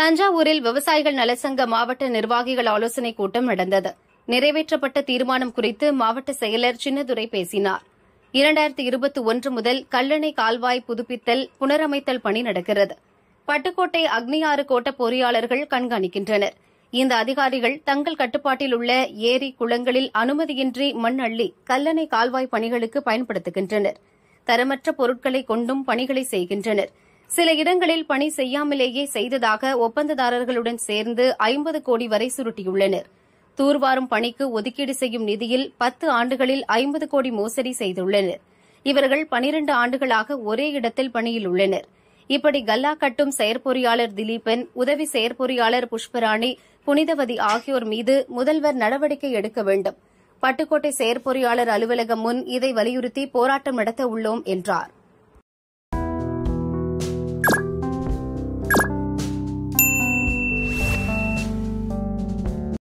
தஞ்சாவூரில் விவசாயிகள் நலச்சங்க மாவட்ட நிர்வாகிகள் ஆலோசனைக் கூட்டம் நடந்தது நிறைவேற்றப்பட்ட தீர்மானம் குறித்து மாவட்ட செயலர் சின்னதுரை பேசினார் இரண்டாயிரத்தி இருபத்தி ஒன்று முதல் கல்லணை கால்வாய் புதுப்பித்தல் புனரமைத்தல் பணி நடக்கிறது பட்டுக்கோட்டை அக்னியாறு கோட்ட பொறியாளர்கள் கண்காணிக்கின்றனர் இந்த அதிகாரிகள் தங்கள் கட்டுப்பாட்டில் உள்ள ஏரி குளங்களில் அனுமதியின்றி மண் அள்ளி கல்லணை கால்வாய் பணிகளுக்கு பயன்படுத்துகின்றனர் தரமற்ற பொருட்களை கொண்டும் பணிகளை செய்கின்றனர் சில இடங்களில் பணி செய்யாமலேயே செய்ததாக ஒப்பந்ததாரர்களுடன் சேர்ந்து ஐம்பது கோடி வரை சுருட்டியுள்ளனர் தூர்வாரும் பணிக்கு ஒதுக்கீடு செய்யும் நிதியில் பத்து ஆண்டுகளில் ஐம்பது கோடி மோசடி செய்துள்ளனர் இவர்கள் பனிரண்டு ஆண்டுகளாக ஒரே இடத்தில் பணியில் உள்ளனர் இப்படி கல்லா கட்டும் செயற்பொறியாளர் திலீபன் உதவி செயற்பொறியாளர் புஷ்பராணி புனிதவதி ஆகியோர் மீது முதல்வர் நடவடிக்கை எடுக்க வேண்டும் பட்டுக்கோட்டை செயற்பொறியாளர் அலுவலகம் முன் இதை வலியுறுத்தி போராட்டம் நடத்த உள்ளோம் என்றாா்